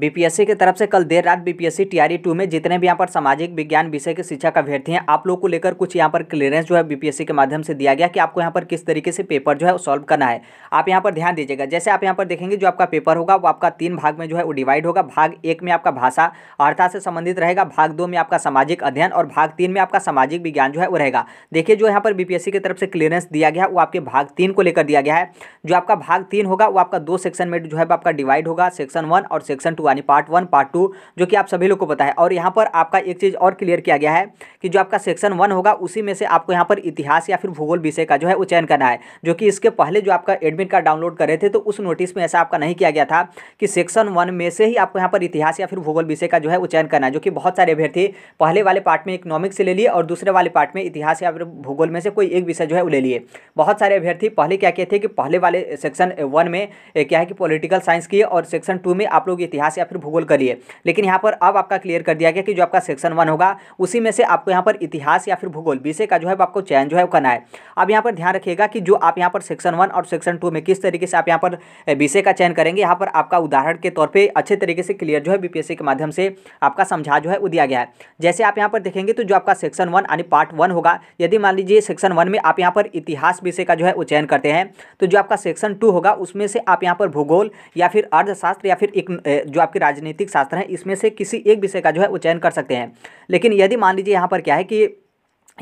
BPSC की तरफ से कल देर रात बीपीएससी टीआरई टू में जितने भी यहाँ पर सामाजिक विज्ञान विषय के शिक्षा का अभ्यर्थी हैं आप लोग को लेकर कुछ यहाँ पर क्लियरेंस जो है बीपीएससी के माध्यम से दिया गया कि आपको यहाँ पर किस तरीके से पेपर जो है सॉल्व करना है आप यहाँ पर ध्यान दीजिएगा जैसे आप यहाँ पर देखेंगे जो आपका पेपर होगा वो आपका तीन भाग में जो है वो डिवाइड होगा भाग एक में आपका भाषा अर्था से संबंधित रहेगा भाग दो में आपका सामाजिक अध्ययन और भाग तीन में आपका सामाजिक विज्ञान जो है वो रहेगा देखिए जो यहाँ पर बीपीएससी की तरफ से क्लियरेंस दिया गया वो आपके भाग तीन को लेकर दिया गया है जो आपका भाग तीन होगा वो आपका दो सेक्शन में जो है आपका डिवाइड होगा सेक्शन वन और सेक्शन टू यानी पार्ट वन पार्ट टू जो कि आप सभी लोग को पता है और यहाँ पर आपका एक चीज़ और क्लियर किया गया है कि जो आपका सेक्शन वन होगा उसी में से आपको यहाँ पर इतिहास या फिर भूगोल विषय का जो है वो चयन करना है जो कि इसके पहले जो आपका एडमिट कार्ड डाउनलोड कर रहे थे तो उस नोटिस में ऐसा आपका नहीं किया गया था कि सेक्शन वन में से ही आपको यहाँ पर इतिहास या फिर भूगोल विषय का जो है वो चयन करना है जो कि बहुत सारे अभ्यर्थी पहले वाले पार्ट में इकोनॉमिक्स से ले लिए और दूसरे वाले पार्ट में इतिहास या फिर भूगोल में से कोई एक विषय जो है वो ले लिए बहुत सारे अभ्यर्थी पहले क्या किए थे कि पहले वाले सेक्शन वन में क्या है कि पॉलिटिकल साइंस किए और सेक्शन टू में आप लोग इतिहास या फिर भूगोल करिए लेकिन यहाँ पर अब आपका क्लियर कर दिया गया कि जो आपका सेक्शन वन होगा उसी में से आपको यहाँ पर इतिहास या फिर भूगोल विषय का जो है आपको चयन जो है करना है अब यहाँ पर ध्यान रखिएगा कि जो आप यहाँ पर सेक्शन वन और सेक्शन टू में किस तरीके से आप यहाँ पर विषय का चयन करेंगे यहाँ पर आपका उदाहरण के तौर पर अच्छे तरीके से क्लियर जो है बीपीएससी के माध्यम से आपका समझा जो है वो दिया गया है जैसे आप यहाँ पर देखेंगे तो जो आपका सेक्शन वन यानी पार्ट वन होगा यदि मान लीजिए सेक्शन वन में आप यहाँ पर इतिहास विषय का जो है वो चयन करते हैं तो जो आपका सेक्शन टू होगा उसमें से आप यहाँ पर भूगोल या फिर अर्थशास्त्र या फिर एक, जो आपके राजनीतिक शास्त्र हैं इसमें से किसी एक विषय का जो है वो चयन कर सकते हैं लेकिन यदि मान लीजिए यहाँ पर क्या है कि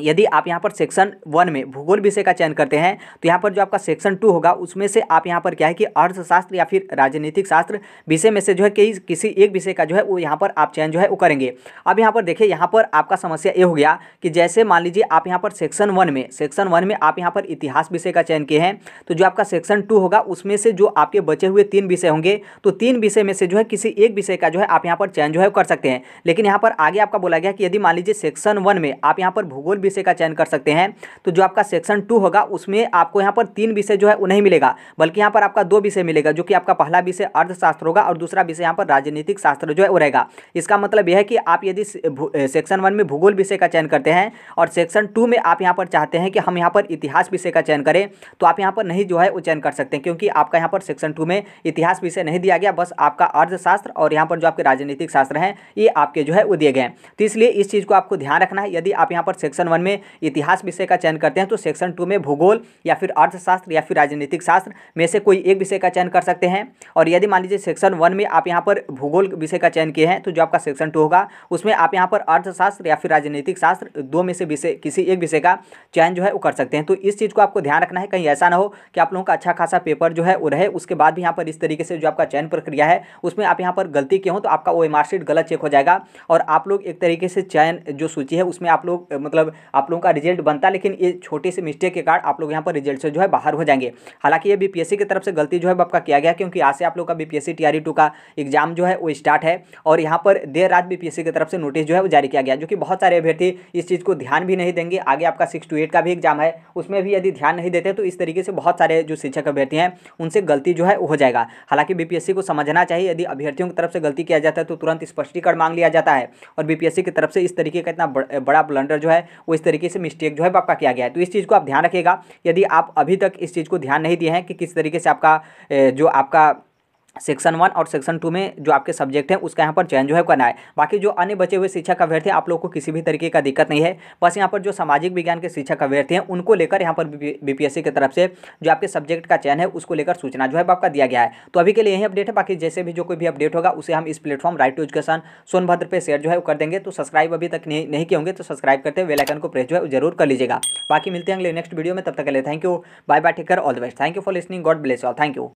यदि आप यहाँ पर सेक्शन वन में भूगोल विषय का चयन करते हैं तो यहाँ पर जो आपका सेक्शन टू होगा उसमें से आप यहाँ पर क्या है कि अर्थशास्त्र या फिर राजनीतिक शास्त्र विषय में से जो है कि किसी एक विषय का जो है वो यहाँ पर आप चयन जो है वो करेंगे अब यहाँ पर देखिए यहाँ पर आपका समस्या ये हो गया कि जैसे मान लीजिए आप यहाँ पर सेक्शन वन में सेक्शन वन में आप यहाँ पर इतिहास विषय का चयन किए हैं तो जो आपका सेक्शन टू होगा उसमें से जो आपके बचे हुए तीन विषय होंगे तो तीन विषय में से जो है किसी एक विषय का जो है आप यहाँ पर चयन जो है कर सकते हैं लेकिन यहाँ पर आगे आपका बोला गया कि यदि मान लीजिए सेक्शन वन में आप यहाँ पर भूगोल विषय का चयन कर सकते हैं तो जो आपका सेक्शन टू होगा उसमें आपको यहाँ पर तीन विषय जो है उन्हें मिलेगा बल्कि यहाँ पर आपका दो विषय मिलेगा जो कि आपका पहला विषय अर्थशास्त्र होगा और दूसरा विषय यहाँ पर राजनीतिक शास्त्र जो है वो रहेगा इसका मतलब यह है कि आप यदि सेक्शन वन में भूगोल विषय का चयन करते हैं और सेक्शन टू में आप यहाँ पर चाहते हैं कि हम यहाँ पर इतिहास विषय का चयन करें तो आप यहाँ पर नहीं जो है वो चयन कर सकते हैं क्योंकि आपका यहाँ पर सेक्शन टू में इतिहास विषय नहीं दिया गया बस आपका अर्थशास्त्र और यहाँ पर जो आपके राजनीतिक शास्त्र हैं ये आपके जो है वो दिए गए हैं तो इसलिए इस चीज़ को आपको ध्यान रखना है यदि आप यहाँ पर सेक्शन वन वन में इतिहास विषय का चयन करते हैं तो सेक्शन टू में भूगोल या फिर अर्थशास्त्र या फिर राजनीतिक शास्त्र में से कोई एक विषय का चयन कर सकते हैं और यदि मान लीजिए सेक्शन वन में आप यहाँ पर भूगोल विषय का चयन किए हैं तो जो आपका सेक्शन टू होगा उसमें आप यहाँ पर अर्थशास्त्र या फिर राजनीतिक शास्त्र दो में से विषय किसी एक विषय का चयन जो है वो कर सकते हैं तो इस चीज़ को आपको ध्यान रखना है कहीं ऐसा ना हो कि आप लोगों का अच्छा खासा पेपर जो है वो रहे उसके बाद भी यहाँ पर इस तरीके से जो आपका चयन प्रक्रिया है उसमें आप यहाँ पर गलती किए हों तो आपका वो मार्कशीट गलत चेक हो जाएगा और आप लोग एक तरीके से चयन जो सूची है उसमें आप लोग मतलब आप लोगों का रिजल्ट बनता लेकिन ये छोटी सी मिस्टेक के कारण आप लोग यहाँ पर रिजल्ट से जो है बाहर हो जाएंगे हालांकि ये बीपीएससी की तरफ से गलती जो है आपका किया गया क्योंकि आज से आप लोग का बीपीएससी टीआरई टू का एग्जाम जो है वो स्टार्ट है और यहाँ पर देर रात बीपीएससी की तरफ से नोटिस जो है वो जारी किया गया जो कि बहुत सारे अभ्यर्थी इस चीज़ को ध्यान भी नहीं देंगे आगे आपका सिक्स टू एट का भी एग्जाम है उसमें भी यदि ध्यान नहीं देते तो इस तरीके से बहुत सारे जो शिक्षक अभ्यर्थी हैं उनसे गलती जो है हो जाएगा हालांकि बीपीएससी को समझना चाहिए यदि अभ्यर्थियों की तरफ से गलती किया जाता है तो तुरंत स्पष्टीकरण मांग लिया जाता है और बीपीएससी की तरफ से इस तरीके का इतना बड़ा ब्लंडर जो है वो इस तरीके से मिस्टेक जो है आपका किया गया है तो इस चीज़ को आप ध्यान रखिएगा यदि आप अभी तक इस चीज़ को ध्यान नहीं दिए हैं कि किस तरीके से आपका जो आपका सेक्शन वन और सेक्शन टू में जो आपके सब्जेक्ट हैं उसका यहाँ पर चयन जो है करना है बाकी जो अन्य बचे हुए शिक्षक अभ्यर्थी आप लोग को किसी भी तरीके का दिक्कत नहीं है बस यहाँ पर जो सामाजिक विज्ञान के शिक्षक अभ्यर्थी हैं उनको लेकर यहाँ पर बीपीएससी की तरफ से जो आपके सब्जेक्ट का चयन है उसको लेकर सूचना जो है आपका दिया गया है तो अभी के लिए यही अपडेट है बाकी जैसे भी जो कोई भी अपडेट होगा उसे हम इस platform right to education Sonbhadra पर शेयर जो है वो कर देंगे तो सब्सक्राइब अभी तक नहीं नहीं किए होंगे तो सब्सक्राइब करते हुए वेलाइकन को प्रेस जो है जरूर कर लीजिएगा बाकी मिलते हैं अगले नेक्स्ट वीडियो में तब तक के लिए thank you bye bye take care all the best thank you for listening God bless all thank you